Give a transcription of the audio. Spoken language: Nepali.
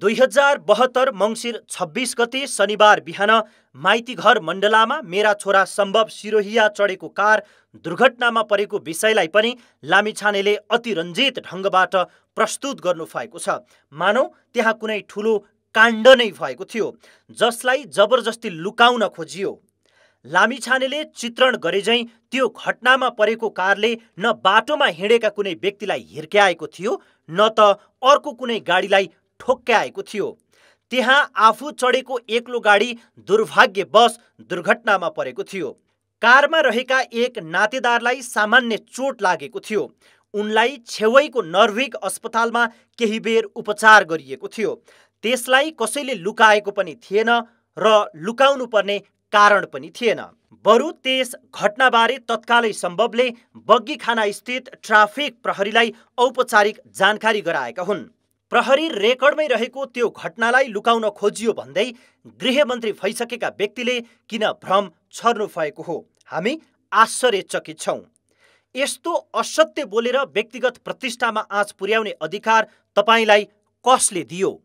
दुई हजार बहत्तर मङ्सिर छब्बिस गते शनिबार बिहान माइतीघर मण्डलामा मेरा छोरा सम्भव सिरोहिया चढेको कार दुर्घटनामा परेको विषयलाई पनि लामिछानेले अतिरञ्जित ढङ्गबाट प्रस्तुत गर्नु भएको छ मानौ त्यहाँ कुनै ठुलो काण्ड नै भएको थियो जसलाई जबरजस्ती लुकाउन खोजियो लामिछानेले चित्रण गरेझै त्यो घटनामा परेको कारले न बाटोमा हिँडेका कुनै व्यक्तिलाई हिर्क्याएको थियो न त अर्को कुनै गाडीलाई ठोक्क्याएको थियो त्यहाँ आफू चढेको एक्लो गाडी दुर्भाग्य बस दुर्घटनामा परेको थियो कारमा रहेका एक नातेदारलाई सामान्य चोट लागेको थियो उनलाई छेवैको नर्भिक अस्पतालमा केही बेर उपचार गरिएको थियो त्यसलाई कसैले लुकाएको पनि थिएन र लुकाउनु पर्ने कारण पनि थिएन बरु त्यस घटनाबारे तत्कालै सम्भवले बग्गीखानास्थित ट्राफिक प्रहरीलाई औपचारिक जानकारी गराएका हुन् प्रहरी रेकर्डमै रहेको त्यो घटनालाई लुकाउन खोजियो भन्दै गृहमन्त्री भइसकेका व्यक्तिले किन भ्रम छर्नु भएको हो हामी आश्चर्यचकित छौँ यस्तो असत्य बोलेर व्यक्तिगत प्रतिष्ठामा आँच पुर्याउने अधिकार तपाईँलाई कसले दियो